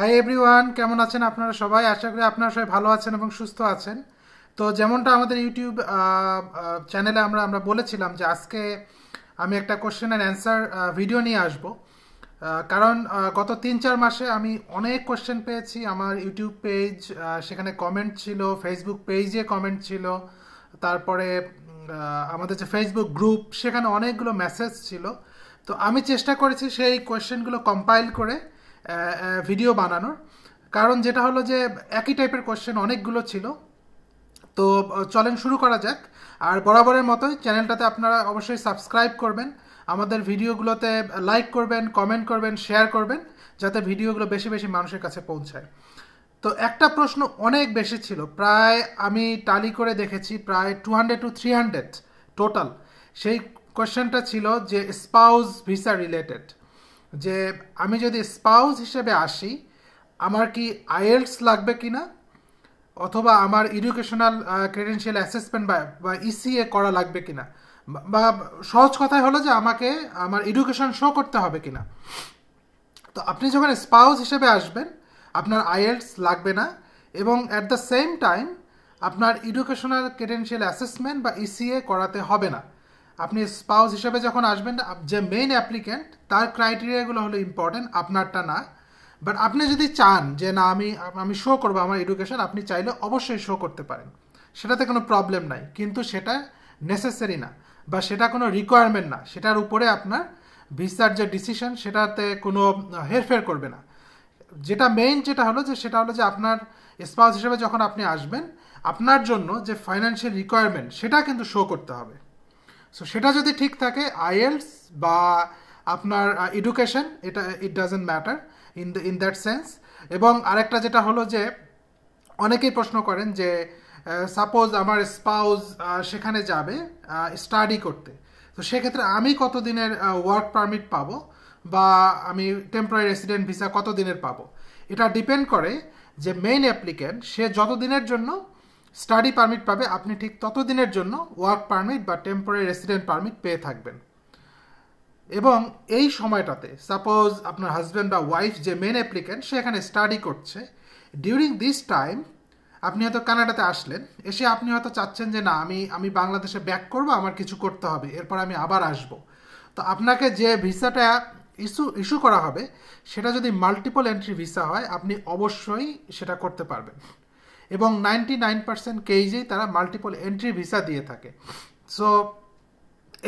hi everyone কেমন আছেন আপনারা সবাই আশা করি আপনারা সবাই ভালো আছেন এবং সুস্থ আছেন তো যেমনটা আমাদের ইউটিউব চ্যানেলে আমরা আমরা বলেছিলাম যে আজকে আমি একটা কোশ্চেন অ্যান্ড অ্যান্সার ভিডিও নিয়ে আসব কারণ গত তিন চার মাসে আমি অনেক কোশ্চেন পেয়েছি আমার ইউটিউব পেজ সেখানে কমেন্ট ছিল ফেসবুক পেজে কমেন্ট ছিল তারপরে আমাদের যে ফেসবুক গ্রুপ সেখানে অনেকগুলো মেসেজ ছিল তো আমি চেষ্টা করেছি সেই কোয়েশ্চেনগুলো কম্পাইল করে ভিডিও বানানোর কারণ যেটা হলো যে একই টাইপের কোশ্চেন অনেকগুলো ছিল তো চলেন শুরু করা যাক আর বরাবরের মতোই চ্যানেলটাতে আপনারা অবশ্যই সাবস্ক্রাইব করবেন আমাদের ভিডিওগুলোতে লাইক করবেন কমেন্ট করবেন শেয়ার করবেন যাতে ভিডিওগুলো বেশি বেশি মানুষের কাছে পৌঁছায় তো একটা প্রশ্ন অনেক বেশি ছিল প্রায় আমি টালি করে দেখেছি প্রায় two hundred to three hundred total সেই কোয়েশ্চেনটা ছিল যে স্পাউস ভিসা রিলেটেড যে আমি যদি স্পাউস হিসেবে আসি আমার কি আইএলস লাগবে কি না অথবা আমার এডুকেশনাল ক্রেডেন্সিয়াল অ্যাসেসমেন্ট বা ইসিএ e করা লাগবে কি না বা সহজ কথাই হলো যে আমাকে আমার এডুকেশন শো করতে হবে কি না তো আপনি যখন স্পাউস হিসেবে আসবেন আপনার আইএলস লাগবে না এবং অ্যাট দ্য সেম টাইম আপনার এডুকেশনাল ক্রেডেন্সিয়াল অ্যাসেসমেন্ট বা ইসিএ e করাতে হবে না আপনি স্পাউস হিসাবে যখন আসবেন যে মেইন অ্যাপ্লিক্যান্ট তার ক্রাইটেরিয়াগুলো হলো ইম্পর্টেন্ট আপনারটা না বাট আপনি যদি চান যে না আমি আমি শো করবো আমার এডুকেশন আপনি চাইলে অবশ্যই শো করতে পারেন সেটাতে কোনো প্রবলেম নাই কিন্তু সেটা নেসেসারি না বা সেটা কোনো রিকোয়ারমেন্ট না সেটার উপরে আপনার ভিসার যে ডিসিশন সেটাতে কোনো হেরফের করবে না যেটা মেইন যেটা হলো যে সেটা হলো যে আপনার স্পাউস হিসেবে যখন আপনি আসবেন আপনার জন্য যে ফাইন্যান্সিয়াল রিকোয়ারমেন্ট সেটা কিন্তু শো করতে হবে সো সেটা যদি ঠিক থাকে আইএলস বা আপনার এডুকেশন এটা it doesn't matter in in that sense এবং আরেকটা যেটা হলো যে অনেকেই প্রশ্ন করেন যে সাপোজ আমার স্পাউজ সেখানে যাবে স্টাডি করতে তো সেক্ষেত্রে আমি কত দিনের ওয়ার্ক পারমিট পাবো বা আমি টেম্পোরারি রেসিডেন্ট ভিসা কত দিনের পাবো এটা ডিপেন্ড করে যে মেইন অ্যাপ্লিক্যান্ট সে যত দিনের জন্য স্টাডি পারমিট পাবে আপনি ঠিক ততদিনের জন্য ওয়ার্ক পারমিট বা টেম্পোরারি রেসিডেন্ট পারমিট পেয়ে থাকবেন এবং এই সময়টাতে সাপোজ আপনার হাজব্যান্ড বা ওয়াইফ যে মেন অ্যাপ্লিকেন্ট সে এখানে স্টাডি করছে ডিউরিং দিস টাইম আপনি হয়তো কানাডাতে আসলেন এসে আপনি হয়তো চাচ্ছেন যে না আমি আমি বাংলাদেশে ব্যাক করব আমার কিছু করতে হবে এরপর আমি আবার আসব তো আপনাকে যে ভিসাটা ইস্যু ইস্যু করা হবে সেটা যদি মাল্টিপল এন্ট্রি ভিসা হয় আপনি অবশ্যই সেটা করতে পারবেন এবং নাইনটি নাইন পার্সেন্ট কেইজেই তারা মাল্টিপল এন্ট্রি ভিসা দিয়ে থাকে সো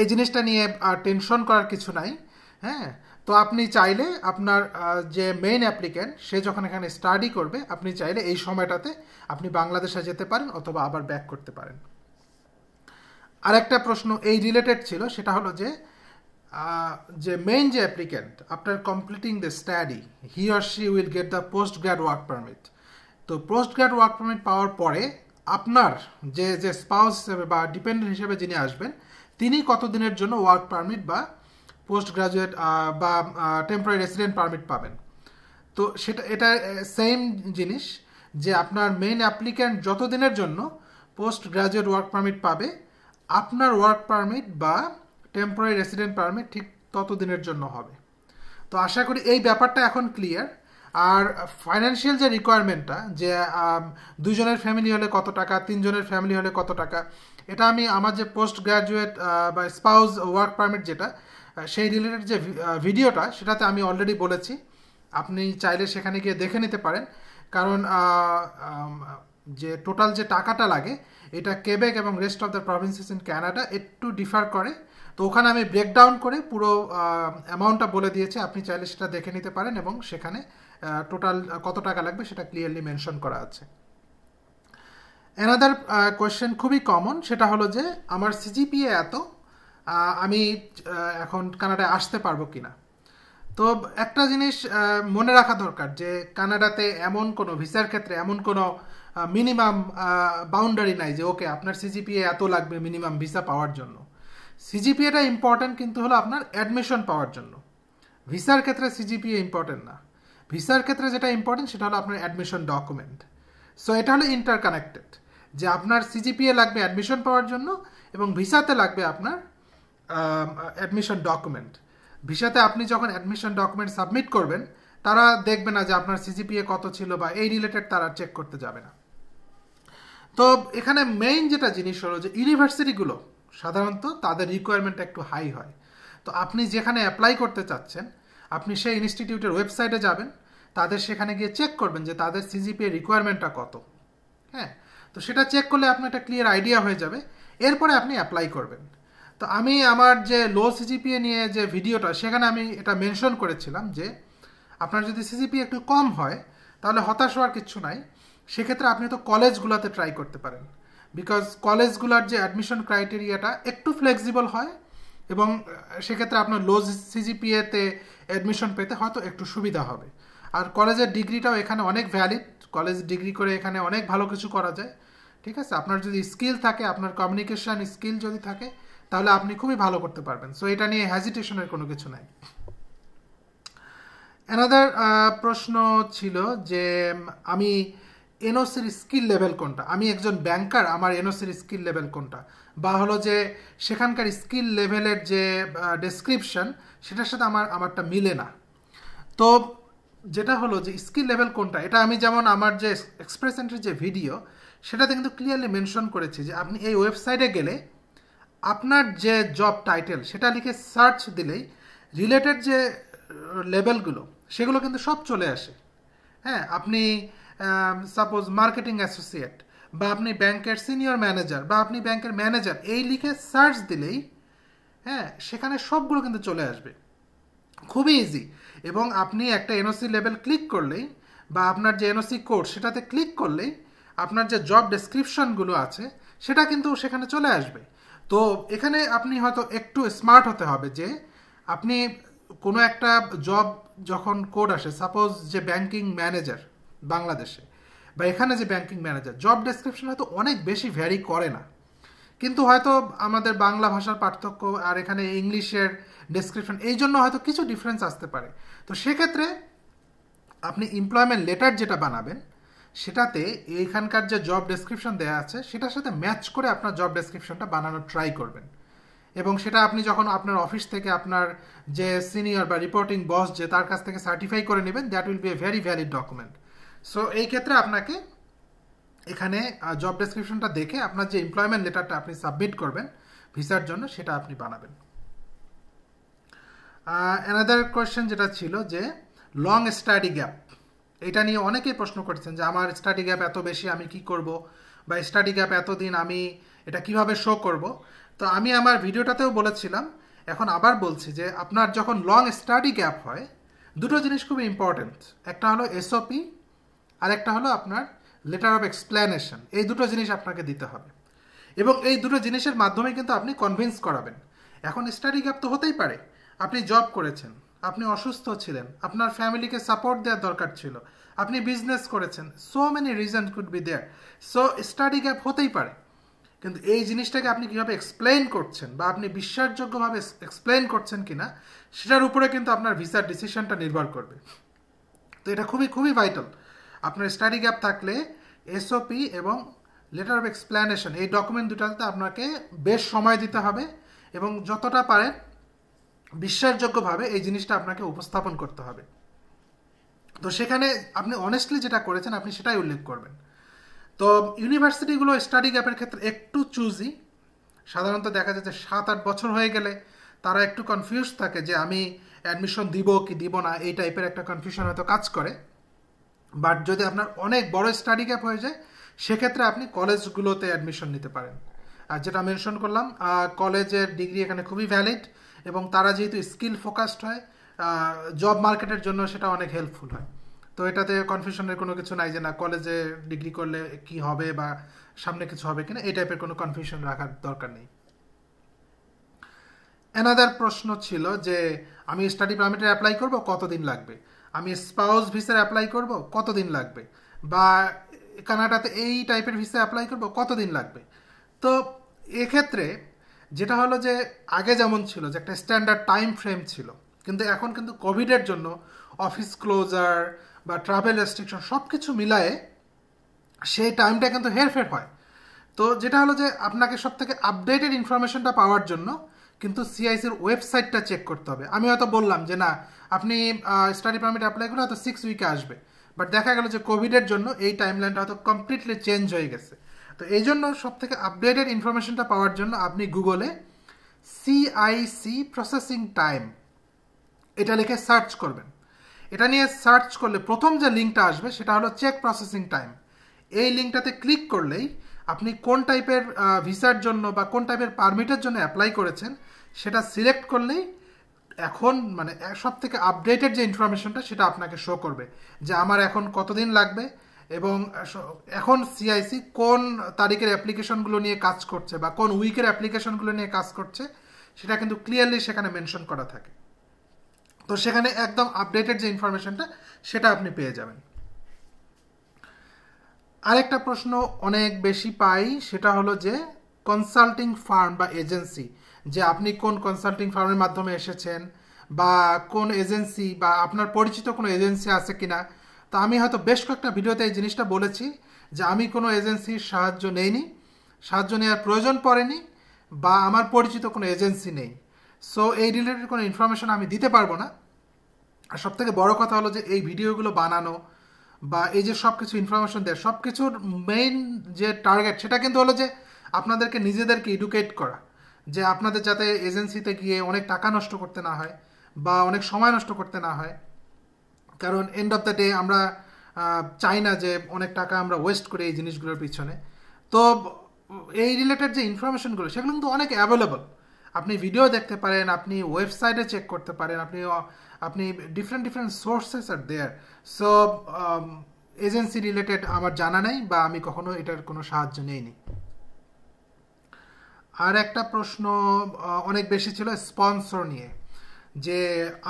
এই জিনিসটা নিয়ে টেনশন করার কিছু নাই হ্যাঁ তো আপনি চাইলে আপনার যে মেইন অ্যাপ্লিক্যান্ট সে যখন এখানে স্টাডি করবে আপনি চাইলে এই সময়টাতে আপনি বাংলাদেশে যেতে পারেন অথবা আবার ব্যাক করতে পারেন আরেকটা প্রশ্ন এই রিলেটেড ছিল সেটা হলো যে যে মেইন যে applicant after completing the study he or she will get the post grad work permit তো পোস্ট গ্রাড ওয়ার্ক পারমিট পাওয়ার পরে আপনার যে যে স্পাউস হিসেবে বা ডিপেন্ডেন্ট হিসেবে যিনি আসবেন তিনি কতদিনের জন্য ওয়ার্ক পারমিট বা পোস্ট গ্রাজুয়েট বা টেম্পোরারি রেসিডেন্ট পারমিট পাবেন তো সেটা এটা সেম জিনিস যে আপনার মেইন অ্যাপ্লিক্যান্ট দিনের জন্য পোস্ট গ্রাজুয়েট ওয়ার্ক পারমিট পাবে আপনার ওয়ার্ক পারমিট বা টেম্পোরারি রেসিডেন্ট পারমিট ঠিক তত দিনের জন্য হবে তো আশা করি এই ব্যাপারটা এখন ক্লিয়ার আর ফাইন্যান্সিয়াল যে রিকোয়ারমেন্টটা যে দুজনের ফ্যামিলি হলে কত টাকা তিনজনের ফ্যামিলি হলে কত টাকা এটা আমি আমার যে পোস্ট গ্র্যাজুয়েট বা স্পাউস ওয়ার্ক পারমিট যেটা সেই রিলেটেড যে ভিডিওটা সেটাতে আমি অলরেডি বলেছি আপনি চাইলে সেখানে গিয়ে দেখে নিতে পারেন কারণ যে টোটাল যে টাকাটা লাগে এটা কেবেক এবং rest of the provinces in Canada একটু ডিফার করে তো ওখানে আমি ব্রেকডাউন করে পুরো অ্যামাউন্টটা বলে দিয়েছি আপনি চাইলে সেটা দেখে নিতে পারেন এবং সেখানে টোটাল কত টাকা লাগবে সেটা ক্লিয়ারলি মেনশন করা আছে অ্যানাদার কোয়েশ্চেন খুবই কমন সেটা হলো যে আমার সিজিপিএ এত আমি এখন কানাডায় আসতে পারবো কি না তো একটা জিনিস মনে রাখা দরকার যে কানাডাতে এমন কোনো ভিসার ক্ষেত্রে এমন কোনো মিনিমাম বাউন্ডারি নাই যে ওকে আপনার সিজিপিএ এত লাগবে মিনিমাম ভিসা পাওয়ার জন্য সিজিপিএটা ইম্পর্ট্যান্ট কিন্তু হলো আপনার অ্যাডমিশন পাওয়ার জন্য ভিসার ক্ষেত্রে সিজিপিএ ইম্পর্ট্যান্ট না ভিসার ক্ষেত্রে যেটা ইম্পর্ট্যান্ট সেটা হলো আপনার অ্যাডমিশন ডকুমেন্ট সো এটা হলো ইন্টারকানেক্টেড যে আপনার সিজিপিএ লাগবে অ্যাডমিশন পাওয়ার জন্য এবং ভিসাতে লাগবে আপনার অ্যাডমিশন ডকুমেন্ট ভিসাতে আপনি যখন অ্যাডমিশন ডকুমেন্ট সাবমিট করবেন তারা দেখবে না যে আপনার সিজিপিএ কত ছিল বা এই রিলেটেড তারা চেক করতে যাবে না তো এখানে মেইন যেটা জিনিস হলো যে ইউনিভার্সিটিগুলো সাধারণত তাদের রিকোয়ারমেন্ট একটু হাই হয় তো আপনি যেখানে অ্যাপ্লাই করতে চাচ্ছেন আপনি সেই ইনস্টিটিউটের ওয়েবসাইটে যাবেন তাদের সেখানে গিয়ে চেক করবেন যে তাদের সিজিপিএ রিকোয়ারমেন্টটা কত হ্যাঁ তো সেটা চেক করলে আপনার একটা ক্লিয়ার আইডিয়া হয়ে যাবে এরপরে আপনি অ্যাপ্লাই করবেন তো আমি আমার যে লো সিজিপিএ নিয়ে যে ভিডিওটা সেখানে আমি এটা মেনশন করেছিলাম যে আপনার যদি সিজিপিএ একটু কম হয় তাহলে হতাশ হওয়ার কিছু নাই সেক্ষেত্রে আপনি তো কলেজগুলোতে ট্রাই করতে পারেন বিকজ কলেজগুলোর যে অ্যাডমিশন ক্রাইটেরিয়াটা একটু ফ্লেক্সিবল হয় এবং সেক্ষেত্রে আপনার লো সিজিপিএতে অ্যাডমিশন পেতে হয়তো একটু সুবিধা হবে আর কলেজের ডিগ্রিটাও এখানে অনেক ভ্যালিড কলেজ ডিগ্রি করে এখানে অনেক ভালো কিছু করা যায় ঠিক আছে আপনার যদি স্কিল থাকে আপনার কমিউনিকেশান স্কিল যদি থাকে তাহলে আপনি খুবই ভালো করতে পারবেন সো এটা নিয়ে হ্যাজিটেশনের কোনো কিছু নাই অ্যানাদার প্রশ্ন ছিল যে আমি এনওসির স্কিল লেভেল কোনটা আমি একজন ব্যাংকার আমার এনওসির স্কিল লেভেল কোনটা বা হলো যে সেখানকার স্কিল লেভেলের যে ডেসক্রিপশন সেটার সাথে আমার আমারটা মিলে না তো যেটা হলো যে স্কিল লেভেল কোনটা এটা আমি যেমন আমার যে এক্সপ্রেস এন্ট্রির যে ভিডিও সেটাতে কিন্তু ক্লিয়ারলি মেনশন করেছি যে আপনি এই ওয়েবসাইটে গেলে আপনার যে জব টাইটেল সেটা লিখে সার্চ দিলেই রিলেটেড যে লেভেলগুলো সেগুলো কিন্তু সব চলে আসে হ্যাঁ আপনি সাপোজ মার্কেটিং অ্যাসোসিয়েট বা আপনি ব্যাংকের সিনিয়র ম্যানেজার বা আপনি ব্যাংকের ম্যানেজার এই লিখে সার্চ দিলেই হ্যাঁ সেখানে সবগুলো কিন্তু চলে আসবে খুবই ইজি এবং আপনি একটা এনওসি লেভেল ক্লিক করলেই বা আপনার যে এনওসি কোড সেটাতে ক্লিক করলেই আপনার যে জব ডেসক্রিপশনগুলো আছে সেটা কিন্তু সেখানে চলে আসবে তো এখানে আপনি হয়তো একটু স্মার্ট হতে হবে যে আপনি কোনো একটা জব যখন কোড আসে সাপোজ যে ব্যাংকিং ম্যানেজার বাংলাদেশে বা এখানে যে ব্যাংকিং ম্যানেজার জব ডেসক্রিপশন হয়তো অনেক বেশি ভ্যারি করে না কিন্তু হয়তো আমাদের বাংলা ভাষার পার্থক্য আর এখানে ইংলিশের ডেসক্রিপশন এই জন্য হয়তো কিছু ডিফারেন্স আসতে পারে তো সেক্ষেত্রে আপনি এমপ্লয়মেন্ট লেটার যেটা বানাবেন সেটাতে এইখানকার যে জব ডেসক্রিপশন দেওয়া আছে সেটার সাথে ম্যাচ করে আপনার জব ডেসক্রিপশনটা বানানোর ট্রাই করবেন এবং সেটা আপনি যখন আপনার অফিস থেকে আপনার যে সিনিয়র বা রিপোর্টিং বস যে তার কাছ থেকে সার্টিফাই করে নেবেন that will be a very valid document so এই ক্ষেত্রে আপনাকে এখানে জব ডেসক্রিপশনটা দেখে আপনার যে এমপ্লয়মেন্ট লেটারটা আপনি সাবমিট করবেন ভিসার জন্য সেটা আপনি বানাবেন অ্যানাদার কোয়েশ্চেন যেটা ছিল যে লং স্টাডি গ্যাপ এটা নিয়ে অনেকেই প্রশ্ন করছেন যে আমার স্টাডি গ্যাপ এত বেশি আমি কি করব বা স্টাডি গ্যাপ এতদিন আমি এটা কিভাবে শো করব তো আমি আমার ভিডিওটাতেও বলেছিলাম এখন আবার বলছি যে আপনার যখন লং স্টাডি গ্যাপ হয় দুটো জিনিস খুবই ইম্পর্টেন্ট একটা হলো এসওপি আর একটা হলো আপনার লেটার অফ এক্সপ্ল্যানেশন এই দুটো জিনিস আপনাকে দিতে হবে এবং এই দুটো জিনিসের মাধ্যমে কিন্তু আপনি কনভিন্স করাবেন এখন স্টাডি গ্যাপ তো হতেই পারে আপনি জব করেছেন আপনি অসুস্থ ছিলেন আপনার ফ্যামিলিকে সাপোর্ট দেওয়ার দরকার ছিল আপনি বিজনেস করেছেন so many reason could be there so study gap হতেই পারে কিন্তু এই জিনিসটাকে আপনি কীভাবে এক্সপ্লেন করছেন বা আপনি বিশ্বাসযোগ্যভাবে এক্সপ্লেন করছেন কি না সেটার উপরে কিন্তু আপনার ভিসার ডিসিশনটা নির্ভর করবে তো এটা খুবই খুবই ভাইটাল আপনার স্টাডি গ্যাপ থাকলে এসওপি এবং লেটার অফ এক্সপ্ল্যানেশন এই ডকুমেন্ট দুটাতে আপনাকে বেশ সময় দিতে হবে এবং যতটা পারে বিশ্বাসযোগ্যভাবে এই জিনিসটা আপনাকে উপস্থাপন করতে হবে তো সেখানে আপনি অনেস্টলি যেটা করেছেন আপনি সেটাই উল্লেখ করবেন তো ইউনিভার্সিটিগুলো স্টাডি গ্যাপের ক্ষেত্রে একটু চুজি সাধারণত দেখা যায় যে সাত আট বছর হয়ে গেলে তারা একটু কনফিউজ থাকে যে আমি অ্যাডমিশন দিব কি দিব না এই টাইপের একটা কনফিউশন হয়তো কাজ করে বাট যদি আপনার অনেক বড় স্টাডি গ্যাপ হয়ে যায় সেক্ষেত্রে আপনি কলেজগুলোতে অ্যাডমিশন নিতে পারেন আর যেটা মেনশন করলাম কলেজের ডিগ্রি এখানে খুবই ভ্যালিড এবং তারা যেহেতু স্কিল ফোকাসড হয় জব মার্কেটের জন্য সেটা অনেক হেল্পফুল হয় তো এটাতে কনফিউশনের কোনো কিছু নাই যে না কলেজে ডিগ্রি করলে কি হবে বা সামনে কিছু হবে কিনা এই টাইপের কোনো কনফিউশন রাখার দরকার নেই অ্যানাদার প্রশ্ন ছিল যে আমি স্টাডি পারমিটের অ্যাপ্লাই করব কতদিন লাগবে আমি স্পাউস ভিসার অ্যাপ্লাই করব কতদিন লাগবে বা কানাডাতে এই টাইপের ভিসা অ্যাপ্লাই করব কতদিন লাগবে তো এক্ষেত্রে যেটা হলো যে আগে যেমন ছিল যে একটা স্ট্যান্ডার্ড টাইম ফ্রেম ছিল কিন্তু এখন কিন্তু কোভিডের জন্য অফিস ক্লোজার বা ট্রাভেল রেস্ট্রিকশন সব কিছু মিলায়ে সেই টাইমটা কিন্তু হেরফের হয় তো যেটা হলো যে আপনাকে সব থেকে আপডেটেড ইনফরমেশনটা পাওয়ার জন্য কিন্তু সিআইসির ওয়েবসাইটটা চেক করতে হবে আমি হয়তো বললাম যে না আপনি স্টাডি পারমিট অ্যাপ্লাই করলে হয়তো সিক্স উইকে আসবে বাট দেখা গেল যে কোভিডের জন্য এই টাইম লাইনটা হয়তো কমপ্লিটলি চেঞ্জ হয়ে গেছে তো এই জন্য সব থেকে আপডেটেড ইনফরমেশনটা পাওয়ার জন্য আপনি গুগলে সিআইসি প্রসেসিং টাইম এটা লিখে সার্চ করবেন এটা নিয়ে সার্চ করলে প্রথম যে লিঙ্কটা আসবে সেটা হলো চেক প্রসেসিং টাইম এই লিঙ্কটাতে ক্লিক করলেই আপনি কোন টাইপের ভিসার জন্য বা কোন টাইপের পারমিটের জন্য অ্যাপ্লাই করেছেন সেটা সিলেক্ট করলেই এখন মানে সব থেকে আপডেটেড যে ইনফরমেশনটা সেটা আপনাকে শো করবে যে আমার এখন কতদিন লাগবে এবং এখন সিআইসি কোন তারিখের অ্যাপ্লিকেশনগুলো নিয়ে কাজ করছে বা কোন উইকের অ্যাপ্লিকেশনগুলো নিয়ে কাজ করছে সেটা কিন্তু ক্লিয়ারলি সেখানে মেনশন করা থাকে তো সেখানে একদম আপডেটেড যে ইনফরমেশনটা সেটা আপনি পেয়ে যাবেন আরেকটা প্রশ্ন অনেক বেশি পাই সেটা হলো যে কনসাল্টিং ফার্ম বা এজেন্সি যে আপনি কোন কনসাল্টিং ফার্মের মাধ্যমে এসেছেন বা কোন এজেন্সি বা আপনার পরিচিত কোনো এজেন্সি আছে কিনা তো আমি হয়তো বেশ কয়েকটা ভিডিওতে এই জিনিসটা বলেছি যে আমি কোনো এজেন্সির সাহায্য নেইনি সাহায্য নেওয়ার প্রয়োজন পড়েনি বা আমার পরিচিত কোনো এজেন্সি নেই সো এই রিলেটেড কোনো ইনফরমেশন আমি দিতে পারবো না আর সবথেকে বড় কথা হলো যে এই ভিডিওগুলো বানানো বা এই যে সব কিছু ইনফরমেশন দেয় সব কিছুর মেইন যে টার্গেট সেটা কিন্তু হলো যে আপনাদেরকে নিজেদেরকে এডুকেট করা যে আপনাদের যাতে এজেন্সিতে গিয়ে অনেক টাকা নষ্ট করতে না হয় বা অনেক সময় নষ্ট করতে না হয় কারণ এন্ড অফ দ্য ডে আমরা চাই না যে অনেক টাকা আমরা ওয়েস্ট করি এই জিনিসগুলোর পিছনে তো এই রিলেটেড যে ইনফরমেশনগুলো সেগুলো কিন্তু অনেক অ্যাভেলেবল আপনি ভিডিও দেখতে পারেন আপনি ওয়েবসাইটে চেক করতে পারেন আপনি আপনি ডিফারেন্ট ডিফারেন্ট সোর্সেস আর দেয়ার সো এজেন্সি রিলেটেড আমার জানা নেই বা আমি কখনো এটার কোনো সাহায্য নেইনি আর একটা প্রশ্ন অনেক বেশি ছিল স্পন্সর নিয়ে যে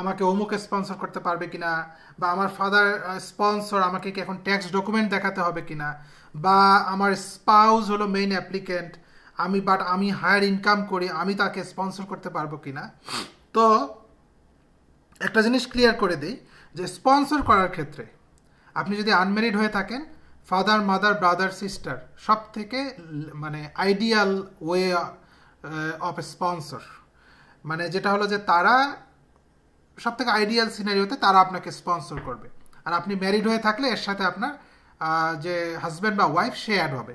আমাকে অমুকে স্পন্সর করতে পারবে কিনা বা আমার ফাদার স্পন্সর আমাকে কি এখন ট্যাক্স ডকুমেন্ট দেখাতে হবে কিনা বা আমার স্পাউস হলো মেইন অ্যাপ্লিকেন্ট আমি বাট আমি হায়ার ইনকাম করি আমি তাকে স্পন্সর করতে পারবো কিনা তো একটা জিনিস ক্লিয়ার করে দিই যে স্পন্সর করার ক্ষেত্রে আপনি যদি আনমেরিড হয়ে থাকেন ফাদার মাদার ব্রাদার সিস্টার সব থেকে মানে আইডিয়াল ওয়ে অফ স্পন্সর মানে যেটা হলো যে তারা সব থেকে আইডিয়াল সিনারিওতে তারা আপনাকে স্পন্সর করবে আর আপনি ম্যারিড হয়ে থাকলে এর সাথে আপনার যে হাজব্যান্ড বা ওয়াইফ সে অ্যাড হবে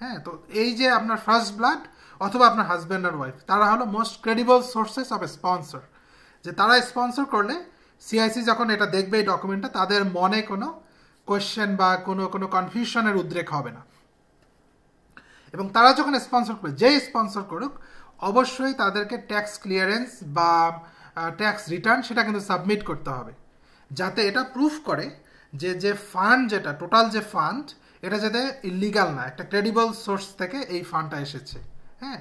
হ্যাঁ তো এই যে আপনার ফার্স্ট ব্লাড অথবা আপনার হাজব্যান্ড আর ওয়াইফ তারা হলো most credible sources of sponsor যে তারা স্পন্সর করলে সিআইসি যখন এটা দেখবে এই ডকুমেন্টটা তাদের মনে কোনো কোয়েশ্চেন বা কোনো কোনো কনফিউশনের উদ্রেক হবে না এবং তারা যখন স্পন্সর করবে যেই স্পন্সর করুক অবশ্যই তাদেরকে ট্যাক্স ক্লিয়ারেন্স বা ট্যাক্স রিটার্ন সেটা কিন্তু সাবমিট করতে হবে যাতে এটা প্রুফ করে যে যে ফান্ড যেটা টোটাল যে ফান্ড এটা যাতে ইলিগাল না একটা ক্রেডিবল সোর্স থেকে এই ফান্ডটা এসেছে হ্যাঁ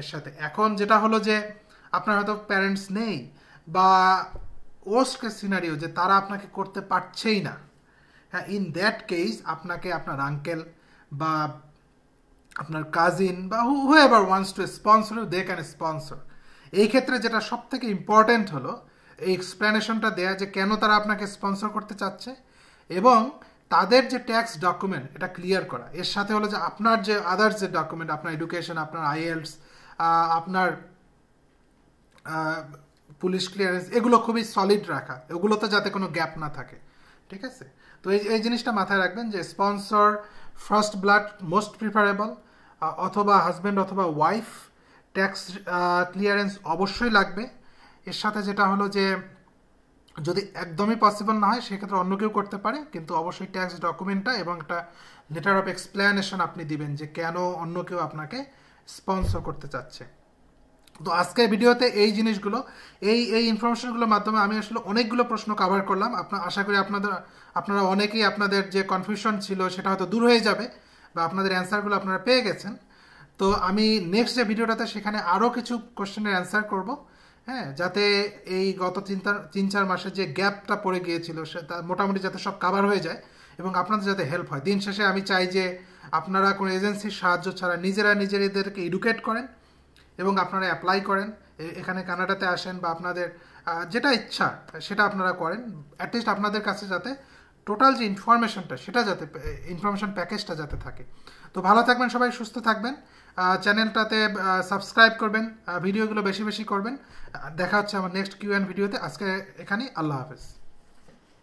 এর সাথে এখন যেটা হলো যে আপনার হয়তো প্যারেন্টস নেই বা ওয়ার্স্ট কেস সিনারিও যে তারা আপনাকে করতে পারছেই না হ্যাঁ ইন দ্যাট কেস আপনাকে আপনার আঙ্কেল বা আপনার কাজিন বা who whoever wants to sponsor they can sponsor এই ক্ষেত্রে যেটা সব থেকে ইম্পর্ট্যান্ট হলো এই এক্সপ্লেনেশনটা দেয়া যে কেন তারা আপনাকে স্পন্সর করতে চাচ্ছে এবং তাদের যে ট্যাক্স ডকুমেন্ট এটা ক্লিয়ার করা এর সাথে হলো যে আপনার যে আদার্স যে ডকুমেন্ট আপনার এডুকেশন আপনার আইএলস আপনার পুলিশ ক্লিয়ারেন্স এগুলো খুবই সলিড রাখা এগুলোতে যাতে কোনো গ্যাপ না থাকে ঠিক আছে তো এই এই জিনিসটা মাথায় রাখবেন যে sponsor first blood most preferable অথবা হাজব্যান্ড অথবা ওয়াইফ ট্যাক্স ক্লিয়ারেন্স অবশ্যই লাগবে এর সাথে যেটা হলো যে যদি একদমই পসিবল না হয় সেক্ষেত্রে অন্য কেউ করতে পারে কিন্তু অবশ্যই ট্যাক্স ডকুমেন্টটা এবং একটা লেটার অফ এক্সপ্লেনেশন আপনি দিবেন যে কেন অন্য কেউ আপনাকে স্পন্সর করতে চাচ্ছে তো আজকের ভিডিওতে এই জিনিসগুলো এই এই ইনফরমেশনগুলোর মাধ্যমে আমি আসলে অনেকগুলো প্রশ্ন কাভার করলাম আপনার আশা করি আপনাদের আপনারা অনেকেই আপনাদের যে কনফিউশন ছিল সেটা হয়তো দূর হয়ে যাবে বা আপনাদের অ্যান্সারগুলো আপনারা পেয়ে গেছেন তো আমি নেক্সট যে ভিডিওটাতে সেখানে আরও কিছু কোশ্চেনের অ্যান্সার করব হ্যাঁ যাতে এই গত চিন্তার তিন চার মাসে যে গ্যাপটা পড়ে গিয়েছিল সেটা মোটামুটি যাতে সব কাভার হয়ে যায় এবং আপনাদের যাতে হেল্প হয় দিন শেষে আমি চাই যে আপনারা কোনো এজেন্সির সাহায্য ছাড়া নিজেরা নিজেদেরকে এডুকেট করেন এবং আপনারা অ্যাপ্লাই করেন এখানে কানাডাতে আসেন বা আপনাদের যেটা ইচ্ছা সেটা আপনারা করেন অ্যাটলিস্ট আপনাদের কাছে যাতে টোটাল যে ইনফরমেশনটা সেটা যাতে ইনফরমেশান প্যাকেজটা যাতে থাকে তো ভালো থাকবেন সবাই সুস্থ থাকবেন চ্যানেলটাতে সাবস্ক্রাইব করবেন ভিডিওগুলো বেশি বেশি করবেন দেখা হচ্ছে আমার নেক্সট কিউ ভিডিওতে আজকে এখানেই আল্লাহ হাফেজ